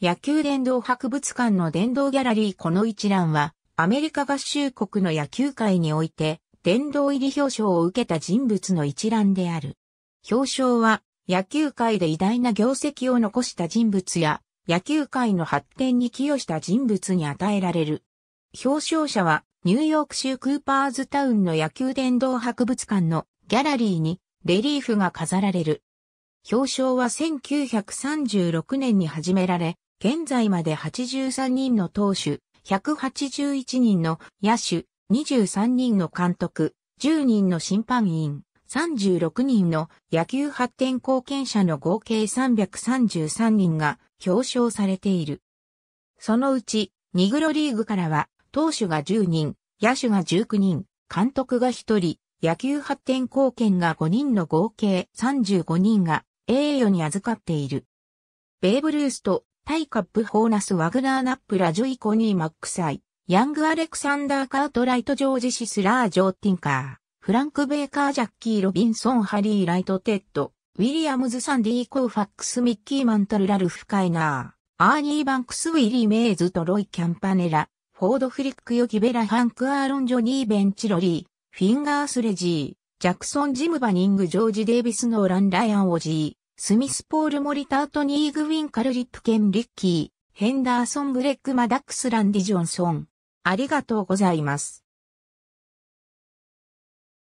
野球殿堂博物館の殿堂ギャラリーこの一覧は、アメリカ合衆国の野球界において、殿堂入り表彰を受けた人物の一覧である。表彰は、野球界で偉大な業績を残した人物や、野球界の発展に寄与した人物に与えられる。表彰者は、ニューヨーク州クーパーズタウンの野球殿堂博物館のギャラリーにレリーフが飾られる。表彰は1936年に始められ、現在まで83人の投手、181人の野手、23人の監督、10人の審判員、36人の野球発展貢献者の合計333人が表彰されている。そのうち、ニグロリーグからは、投手が10人、野手が19人、監督が1人、野球発展貢献が5人の合計35人が栄誉に預かっている。ベーブ・ルースとタイカップホーナスワグナーナップラジョイコニーマックサイ、ヤングアレクサンダーカートライトジョージシスラージョーティンカー、フランクベーカージャッキーロビンソンハリーライトテッド、ウィリアムズサンディーコーファックスミッキーマントルラルフカイナー、アーニーバンクスウィリーメイズトロイキャンパネラ、フォードフリックヨギベラハンクアーロンジョニーベンチロリー、フィンガースレジー、ジャクソン・ジム・バニング・ジョージ・デイビス・ノーラン・ライアン・オジー、スミス・ポール・モリタート・ニーグ・ウィン・カル・リップ・ケン・リッキー、ヘンダーソン・グレッグ・マダックス・ランディ・ジョンソン。ありがとうございます。